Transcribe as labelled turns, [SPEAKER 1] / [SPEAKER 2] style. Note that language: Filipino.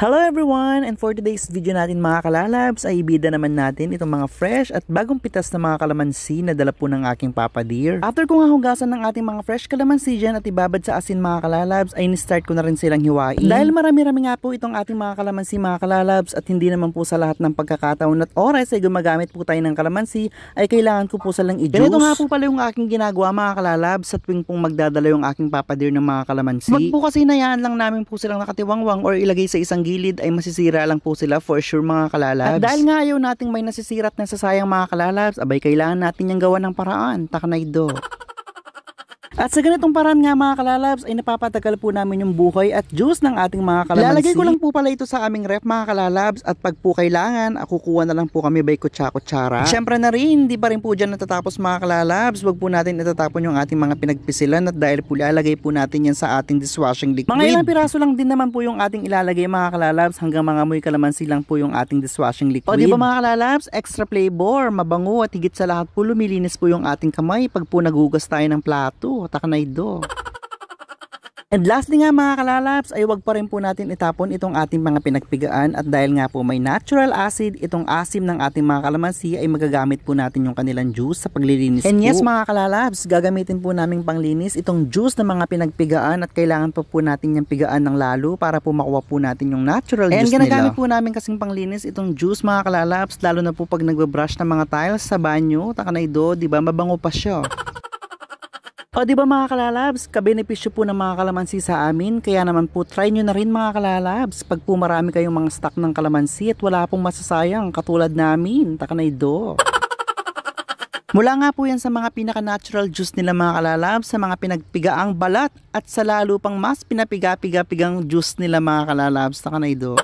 [SPEAKER 1] Hello everyone! And for today's video natin mga kalalabs ay ibida naman natin itong mga fresh at bagong pitas na mga kalamansi na dala po ng aking papa dear. After ko nga hugasan ng ating mga fresh kalamansi dyan at ibabad sa asin mga kalalabs ay ni-start ko na rin silang hiwain. Dahil marami-rami nga po itong ating mga kalamansi mga kalalabs at hindi naman po sa lahat ng pagkakataon at oras ay gumagamit po tayo ng kalamansi ay kailangan ko po salang i-juice. Ganito nga po pala yung aking ginagawa mga kalalabs sa tuwing pong magdadala yung aking papa dear ng mga kalamansi. Wag po kasi hinayaan lang namin po silang nakatiwangwang or ilagay sa isang gilid ay masisira lang po sila for sure mga kalalabs. At dahil nga ayaw nating may nasisira at nasasayang mga kalalabs, abay kailangan natin yung gawa ng paraan. Taknay do. At sa ganitong paraan nga mga kalalabs ay napapatagal po namin yung buhay at juice ng ating mga kalamansi. Lalagay ko lang po pala ito sa aming ref mga kalalabs at pag po kailangan, akukuha na lang po kami by kutsa-kutsara. Siyempre na rin, hindi pa rin po dyan natatapos mga kalalabs. Huwag po natin itatapon yung ating mga pinagpisilan at dahil po ilalagay po natin yan sa ating dishwashing liquid. Mga ilang piraso lang din naman po yung ating ilalagay mga kalalabs hanggang mga amoy kalamansi lang po yung ating dishwashing liquid. O di ba mga kalalabs, extra flavor, mabango at higit sa lahat po lumilinis po yung ating kamay pag po nagugas tayo ng plato do, takanay do. And lastly nga mga kalalaps ay wag pa rin po natin itapon itong ating mga pinagpigaan at dahil nga po may natural acid, itong asim ng ating mga kalamansi ay magagamit po natin yung kanilang juice sa paglilinis And po. yes mga kalalaps, gagamitin po namin panglinis itong juice ng mga pinagpigaan at kailangan po po natin yung pigaan ng lalo para po makuha po natin yung natural And juice nila. And ginagamit po namin kasing panglinis itong juice mga kalalaps lalo na po pag nagbabrush ng mga tiles sa banyo, takanay do, di ba mabango pa siya. O di ba mga kalalabs, kabenepisyo po ng mga kalamansi sa amin. Kaya naman po try nyo na rin mga kalalabs. Pag po marami kayong mga stock ng kalamansi at wala pong masasayang katulad namin. Takanay do. Mula nga po yan sa mga pinaka-natural juice nila mga kalalabs, sa mga pinagpigaang balat at sa lalo pang mas pinapiga-piga-pigang juice nila mga kalalabs. sa kanaydo.